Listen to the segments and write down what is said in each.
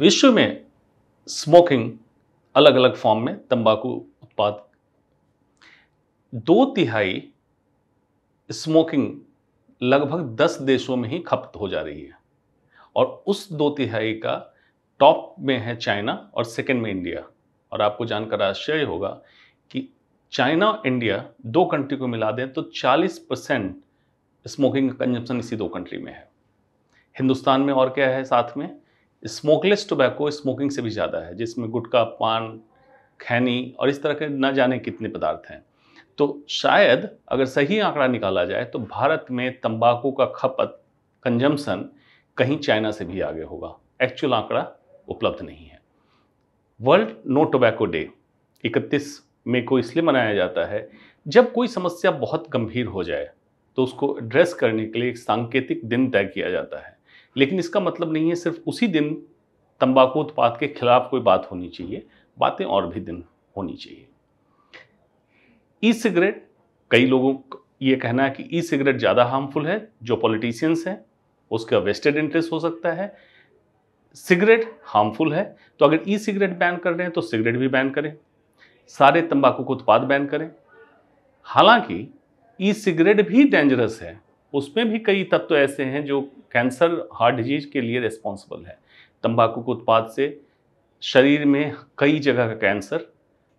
विश्व में स्मोकिंग अलग अलग फॉर्म में तंबाकू उत्पाद दो तिहाई स्मोकिंग लगभग दस देशों में ही खपत हो जा रही है और उस दो तिहाई का टॉप में है चाइना और सेकेंड में इंडिया और आपको जानकर आश्चर्य होगा कि चाइना और इंडिया दो कंट्री को मिला दें तो 40 परसेंट स्मोकिंग कंजम्पन कंजम्पशन इसी दो कंट्री में है हिंदुस्तान में और क्या है साथ में स्मोकलेस टोबैको स्मोकिंग से भी ज़्यादा है जिसमें गुटखा पान खैनी और इस तरह के न जाने कितने पदार्थ हैं तो शायद अगर सही आंकड़ा निकाला जाए तो भारत में तंबाकू का खपत कंजम्पन कहीं चाइना से भी आगे होगा एक्चुअल आंकड़ा उपलब्ध नहीं है वर्ल्ड नो टोबैको डे 31 मई को इसलिए मनाया जाता है जब कोई समस्या बहुत गंभीर हो जाए तो उसको एड्रेस करने के लिए एक सांकेतिक दिन तय किया जाता है लेकिन इसका मतलब नहीं है सिर्फ उसी दिन तंबाकू उत्पाद के खिलाफ कोई बात होनी चाहिए बातें और भी दिन होनी चाहिए ई सिगरेट कई लोगों को ये कहना है कि ई सिगरेट ज़्यादा हार्मफुल है जो पॉलिटिशियंस हैं उसका वेस्टेड इंटरेस्ट हो सकता है सिगरेट हार्मफुल है तो अगर ई सिगरेट बैन कर रहे हैं तो सिगरेट भी बैन करें सारे तंबाकू के उत्पाद बैन करें हालांकि ई सिगरेट भी डेंजरस है उसमें भी कई तत्व तो ऐसे हैं जो कैंसर हार्ट डिजीज के लिए रिस्पॉन्सिबल है तंबाकू के उत्पाद से शरीर में कई जगह का कैंसर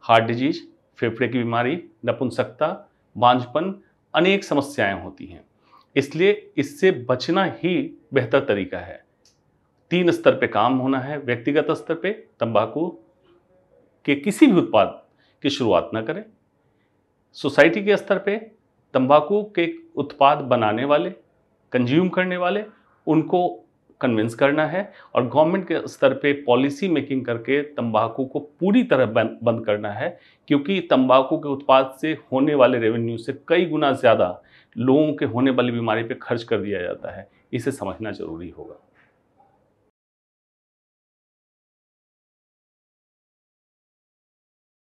हार्ट डिजीज फेफड़े की बीमारी नपुंसकता बांझपन अनेक समस्याएं होती हैं इसलिए इससे बचना ही बेहतर तरीका है तीन स्तर पे काम होना है व्यक्तिगत स्तर पे तंबाकू के किसी भी उत्पाद की शुरुआत ना करें सोसाइटी के स्तर पे तंबाकू के उत्पाद बनाने वाले कंज्यूम करने वाले उनको कन्विंस करना है और गवर्नमेंट के स्तर पे पॉलिसी मेकिंग करके तंबाकू को पूरी तरह बंद करना है क्योंकि तंबाकू के उत्पाद से होने वाले रेवेन्यू से कई गुना ज़्यादा लोगों के होने वाली बीमारी पे खर्च कर दिया जाता है इसे समझना ज़रूरी होगा